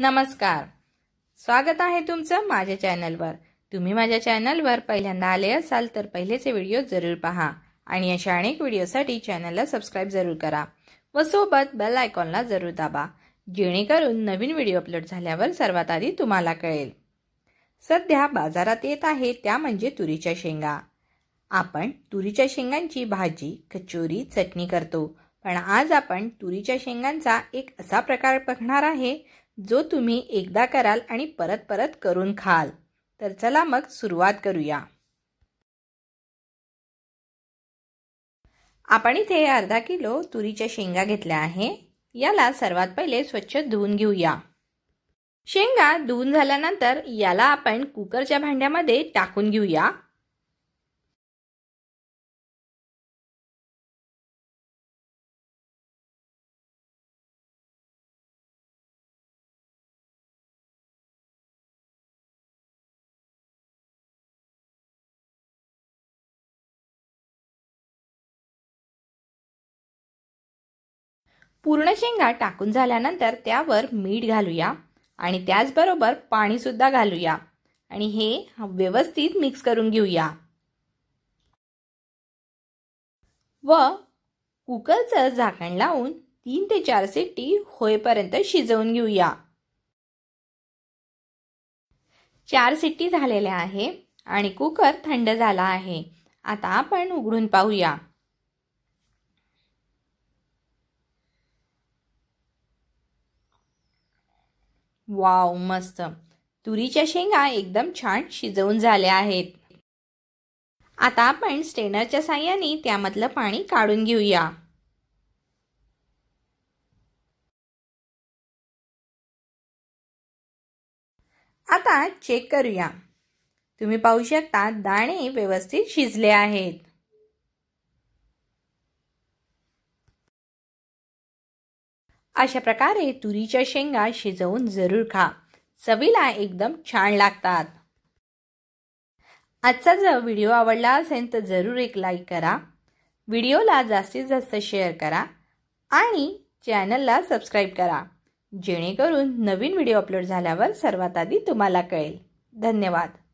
नमस्कार स्वागत आहे तुमचं माझ्या चॅनलवर तुम्ही माझ्या चॅनलवर पहिल्यांदा आले असाल तर पहिलेचे व्हिडिओ जरूर पहा आणि अशा अनेक व्हिडिओसाठी चॅनलला सबस्क्राईब जरूर करा व सोबत बेल आयकॉनला जरूर दाबा जेणेकरून नवीन व्हिडिओ अपलोड झाल्यावर सर्वात आधी तुम्हाला कळेल सध्या बाजारात येत आहे त्या म्हणजे तुरीच्या शेंगा आपण तुरीच्या शेंगांची भाजी कचोरी चटणी करतो पण आज आपण तुरीच्या शेंगांचा एक असा प्रकार बघणार आहे जो तुम्ही एकदा कराल आणि परत परत करून खाल तर चला मग सुरुवात करूया आपण इथे अर्धा किलो तुरीच्या शेंगा घेतल्या आहे याला सर्वात पहिले स्वच्छ धुवून घेऊया शेंगा धुवून झाल्यानंतर याला आपण कुकरच्या भांड्यामध्ये टाकून घेऊया पूर्ण शेंगा टाकून झाल्यानंतर त्यावर मीठ घालूया आणि त्याचबरोबर पाणी सुद्धा घालूया आणि हे व्यवस्थित मिक्स करून घेऊया व कुकरचं झाकण लावून तीन ते चार सिट्टी होईपर्यंत शिजवून घेऊया चार सिट्टी झालेल्या आहे आणि कुकर थंड झाला आहे आता आपण उघडून पाहूया वाव मस्त तुरीच्या शेंगा एकदम छान शिजवून झाल्या आहेत आता आपण स्टेनरच्या साह्याने त्यामधलं पाणी काढून घेऊया आता चेक करूया तुम्ही पाहू शकता दाणे व्यवस्थित शिजले आहेत अशा प्रकारे तुरीच्या शेंगा शिजवून जरूर खा चवीला एकदम छान लागतात आजचा जर व्हिडिओ आवडला असेल तर जरूर एक लाईक करा व्हिडिओला जास्तीत जास्त शेअर करा आणि चॅनलला सबस्क्राईब करा जेणेकरून नवीन व्हिडिओ अपलोड झाल्यावर सर्वात आधी तुम्हाला कळेल धन्यवाद